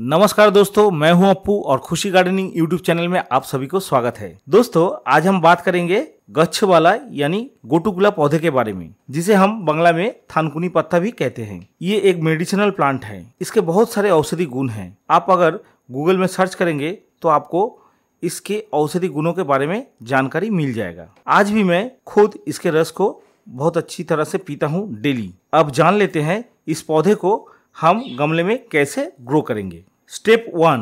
नमस्कार दोस्तों मैं हूं अप्पू और खुशी गार्डनिंग यूट्यूब चैनल में आप सभी को स्वागत है दोस्तों आज हम बात करेंगे गच्छ वाला यानी गोटुकुला पौधे के बारे में जिसे हम बंगला में थानकुनी पत्ता भी कहते हैं ये एक मेडिसिनल प्लांट है इसके बहुत सारे औषधि गुण हैं आप अगर गूगल में सर्च करेंगे तो आपको इसके औषधि गुणों के बारे में जानकारी मिल जाएगा आज भी मैं खुद इसके रस को बहुत अच्छी तरह से पीता हूँ डेली अब जान लेते हैं इस पौधे को हम गमले में कैसे ग्रो करेंगे step one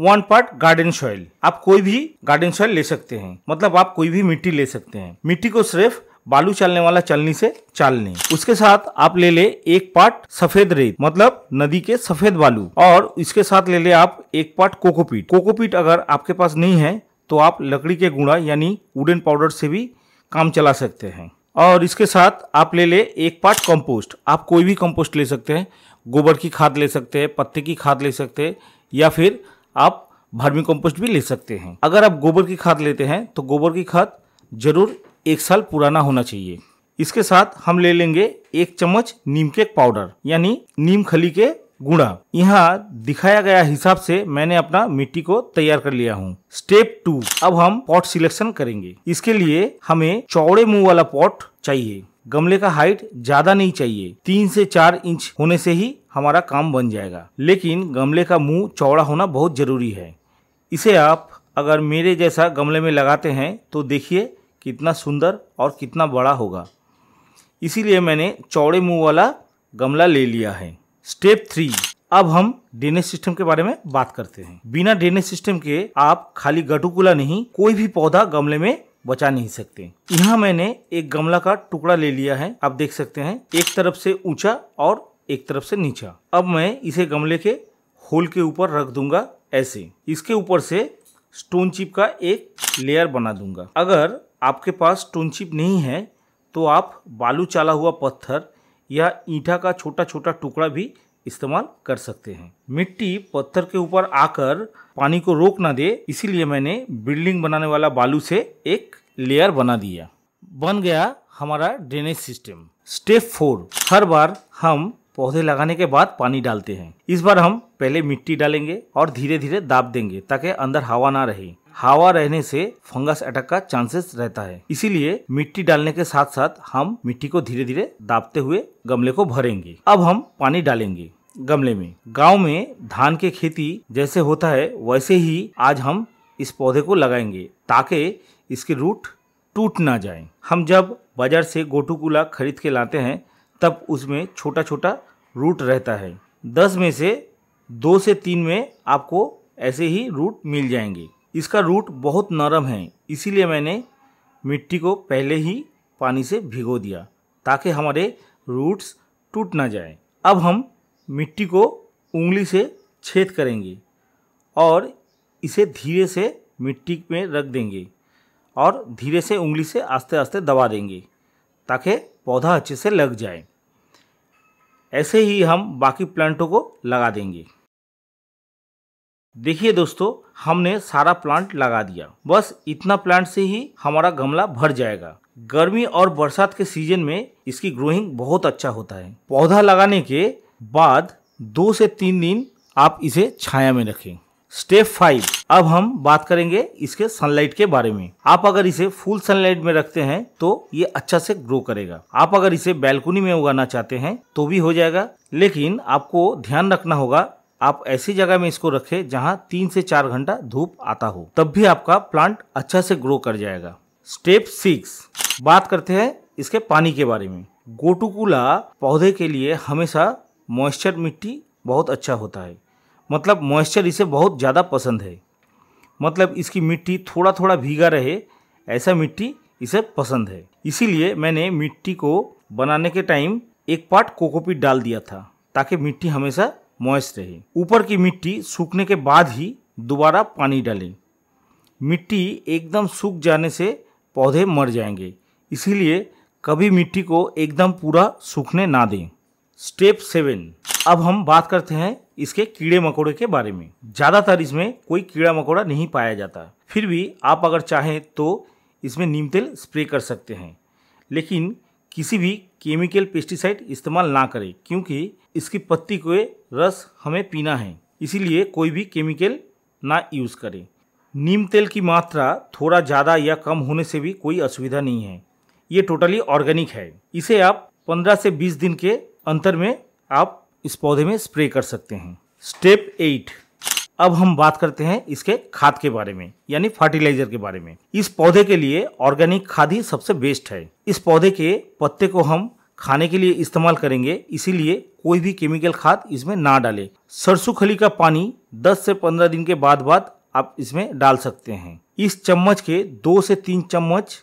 one part garden soil आप कोई भी गार्डन सॉइल ले सकते हैं मतलब आप कोई भी मिट्टी ले सकते हैं मिट्टी को सिर्फ बालू चलने वाला चलनी से चाल उसके साथ आप ले ले एक पार्ट सफेद रेत मतलब नदी के सफेद बालू और इसके साथ ले ले आप एक पार्ट कोकोपीट कोकोपीट अगर आपके पास नहीं है तो आप लकड़ी के गुड़ा यानी वुडन पाउडर से भी काम चला सकते हैं और इसके साथ आप ले ले एक पार्ट कंपोस्ट आप कोई भी कंपोस्ट ले सकते हैं गोबर की खाद ले सकते हैं पत्ते की खाद ले सकते हैं या फिर आप भर्मी कंपोस्ट भी ले सकते हैं अगर आप गोबर की खाद लेते हैं तो गोबर की खाद जरूर एक साल पुराना होना चाहिए इसके साथ हम ले लेंगे एक चम्मच नीम के पाउडर यानी नीम खली के गुणा यहाँ दिखाया गया हिसाब से मैंने अपना मिट्टी को तैयार कर लिया हूँ स्टेप टू अब हम पॉट सिलेक्शन करेंगे इसके लिए हमें चौड़े मुंह वाला पॉट चाहिए गमले का हाइट ज्यादा नहीं चाहिए तीन से चार इंच होने से ही हमारा काम बन जाएगा लेकिन गमले का मुंह चौड़ा होना बहुत जरूरी है इसे आप अगर मेरे जैसा गमले में लगाते हैं तो देखिए कितना सुंदर और कितना बड़ा होगा इसीलिए मैंने चौड़े मुंह वाला गमला ले लिया है स्टेप थ्री अब हम ड्रेनेज सिस्टम के बारे में बात करते हैं बिना ड्रेनेज सिस्टम के आप खाली गटुकुला नहीं कोई भी पौधा गमले में बचा नहीं सकते यहाँ मैंने एक गमला का टुकड़ा ले लिया है आप देख सकते हैं एक तरफ से ऊंचा और एक तरफ से नीचा अब मैं इसे गमले के होल के ऊपर रख दूंगा ऐसे इसके ऊपर से स्टोन चिप का एक लेयर बना दूंगा अगर आपके पास स्टोन चिप नहीं है तो आप बालू चाला हुआ पत्थर या ईंटा का छोटा छोटा टुकड़ा भी इस्तेमाल कर सकते हैं मिट्टी पत्थर के ऊपर आकर पानी को रोक ना दे इसीलिए मैंने बिल्डिंग बनाने वाला बालू से एक लेयर बना दिया बन गया हमारा ड्रेनेज सिस्टम स्टेप फोर हर बार हम पौधे लगाने के बाद पानी डालते हैं इस बार हम पहले मिट्टी डालेंगे और धीरे धीरे दाब देंगे ताकि अंदर हवा ना रहे हवा रहने से फंगस अटैक का चांसेस रहता है इसीलिए मिट्टी डालने के साथ साथ हम मिट्टी को धीरे धीरे दाबते हुए गमले को भरेंगे अब हम पानी डालेंगे गमले में गांव में धान के खेती जैसे होता है वैसे ही आज हम इस पौधे को लगाएंगे ताकि इसके रूट टूट ना जाए हम जब बाजार से गोटूकूला खरीद के लाते हैं तब उसमें छोटा छोटा रूट रहता है दस में से दो से तीन में आपको ऐसे ही रूट मिल जाएंगे इसका रूट बहुत नरम है इसीलिए मैंने मिट्टी को पहले ही पानी से भिगो दिया ताकि हमारे रूट्स टूट ना जाए अब हम मिट्टी को उंगली से छेद करेंगे और इसे धीरे से मिट्टी में रख देंगे और धीरे से उंगली से आस्ते आस्ते दबा देंगे ताकि पौधा अच्छे से लग जाए ऐसे ही हम बाकी प्लांटों को लगा देंगे देखिए दोस्तों हमने सारा प्लांट लगा दिया बस इतना प्लांट से ही हमारा गमला भर जाएगा गर्मी और बरसात के सीजन में इसकी ग्रोइंग बहुत अच्छा होता है पौधा लगाने के बाद दो से तीन दिन आप इसे छाया में रखें स्टेप फाइव अब हम बात करेंगे इसके सनलाइट के बारे में आप अगर इसे फुल सनलाइट में रखते हैं तो ये अच्छा से ग्रो करेगा आप अगर इसे बैलकुनी में उगाना चाहते हैं तो भी हो जाएगा लेकिन आपको ध्यान रखना होगा आप ऐसी जगह में इसको रखें जहां तीन से चार घंटा धूप आता हो तब भी आपका प्लांट अच्छा से ग्रो कर जाएगा स्टेप सिक्स बात करते हैं इसके पानी के बारे में गोटुकुला पौधे के लिए हमेशा मॉइस्चर मिट्टी बहुत अच्छा होता है मतलब मॉइस्चर इसे बहुत ज़्यादा पसंद है मतलब इसकी मिट्टी थोड़ा थोड़ा भीगा रहे ऐसा मिट्टी इसे पसंद है इसीलिए मैंने मिट्टी को बनाने के टाइम एक पार्ट कोकोपीट डाल दिया था ताकि मिट्टी हमेशा मॉइस्ट रहे ऊपर की मिट्टी सूखने के बाद ही दोबारा पानी डालें मिट्टी एकदम सूख जाने से पौधे मर जाएंगे इसीलिए कभी मिट्टी को एकदम पूरा सूखने ना दें स्टेप सेवन अब हम बात करते हैं इसके कीड़े मकोड़े के बारे में ज़्यादातर इसमें कोई कीड़ा मकोड़ा नहीं पाया जाता फिर भी आप अगर चाहें तो इसमें नीम तेल स्प्रे कर सकते हैं लेकिन किसी भी केमिकल पेस्टिसाइड इस्तेमाल ना करें क्योंकि इसकी पत्ती को रस हमें पीना है इसीलिए कोई भी केमिकल ना यूज़ करें नीम तेल की मात्रा थोड़ा ज़्यादा या कम होने से भी कोई असुविधा नहीं है ये टोटली ऑर्गेनिक है इसे आप 15 से 20 दिन के अंतर में आप इस पौधे में स्प्रे कर सकते हैं स्टेप एट अब हम बात करते हैं इसके खाद के बारे में यानी फर्टिलाइजर के बारे में इस पौधे के लिए ऑर्गेनिक खाद ही सबसे बेस्ट है इस पौधे के पत्ते को हम खाने के लिए इस्तेमाल करेंगे इसीलिए कोई भी केमिकल खाद इसमें ना डालें सरसों खली का पानी 10 से 15 दिन के बाद बाद आप इसमें डाल सकते हैं इस चम्मच के दो से तीन चम्मच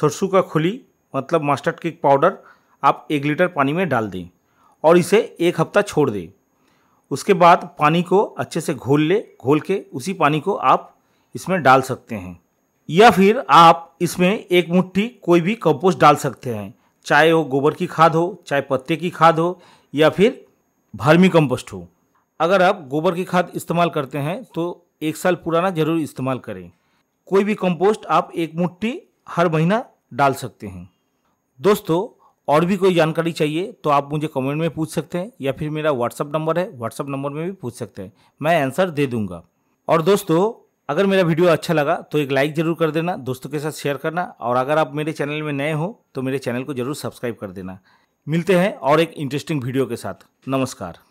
सरसों का खुली मतलब मास्टर्ड किक पाउडर आप एक लीटर पानी में डाल दें और इसे एक हफ्ता छोड़ दें उसके बाद पानी को अच्छे से घोल ले घोल के उसी पानी को आप इसमें डाल सकते हैं या फिर आप इसमें एक मुट्ठी कोई भी कंपोस्ट डाल सकते हैं चाहे वो गोबर की खाद हो चाहे पत्ते की खाद हो या फिर भर्मी कंपोस्ट हो अगर आप गोबर की खाद इस्तेमाल करते हैं तो एक साल पुराना ज़रूर इस्तेमाल करें कोई भी कंपोस्ट आप एक मुट्ठी हर महीना डाल सकते हैं दोस्तों और भी कोई जानकारी चाहिए तो आप मुझे कमेंट में पूछ सकते हैं या फिर मेरा व्हाट्सअप नंबर है व्हाट्सअप नंबर में भी पूछ सकते हैं मैं आंसर दे दूंगा और दोस्तों अगर मेरा वीडियो अच्छा लगा तो एक लाइक जरूर कर देना दोस्तों के साथ शेयर करना और अगर आप मेरे चैनल में नए हो तो मेरे चैनल को जरूर सब्सक्राइब कर देना मिलते हैं और एक इंटरेस्टिंग वीडियो के साथ नमस्कार